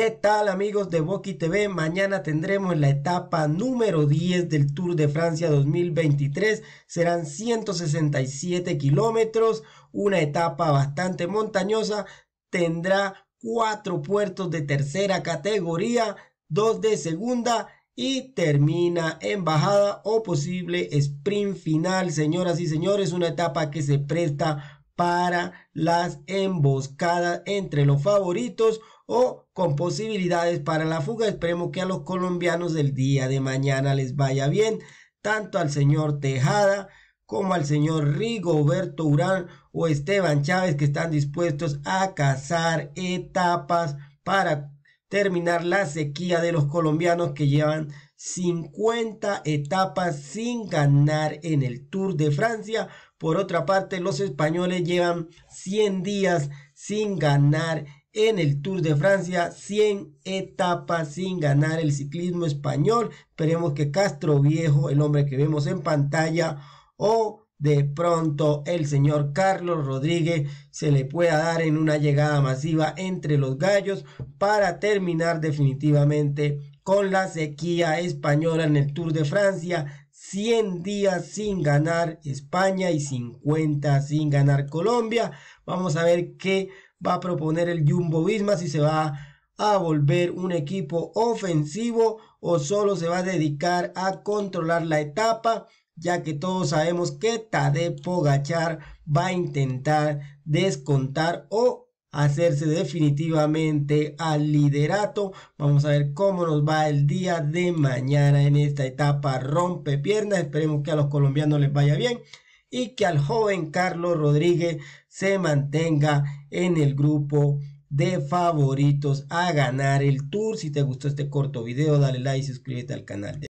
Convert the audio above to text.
¿Qué tal amigos de Boqui TV? Mañana tendremos la etapa número 10 del Tour de Francia 2023. Serán 167 kilómetros, una etapa bastante montañosa. Tendrá cuatro puertos de tercera categoría, dos de segunda y termina en bajada o posible sprint final. Señoras y señores, una etapa que se presta para las emboscadas entre los favoritos o con posibilidades para la fuga. Esperemos que a los colombianos del día de mañana les vaya bien, tanto al señor Tejada como al señor Rigoberto Urán o Esteban Chávez que están dispuestos a cazar etapas para terminar la sequía de los colombianos que llevan 50 etapas sin ganar en el Tour de Francia. Por otra parte, los españoles llevan 100 días sin ganar en el Tour de Francia, 100 etapas sin ganar el ciclismo español. Esperemos que Castro Viejo, el hombre que vemos en pantalla, o de pronto el señor Carlos Rodríguez se le pueda dar en una llegada masiva entre los gallos para terminar definitivamente con la sequía española en el Tour de Francia, 100 días sin ganar España y 50 sin ganar Colombia. Vamos a ver qué va a proponer el Jumbo Visma, si se va a volver un equipo ofensivo o solo se va a dedicar a controlar la etapa, ya que todos sabemos que Tadej Pogachar va a intentar descontar o hacerse definitivamente al liderato. Vamos a ver cómo nos va el día de mañana en esta etapa rompe piernas. Esperemos que a los colombianos les vaya bien y que al joven Carlos Rodríguez se mantenga en el grupo de favoritos a ganar el tour. Si te gustó este corto video, dale like y suscríbete al canal.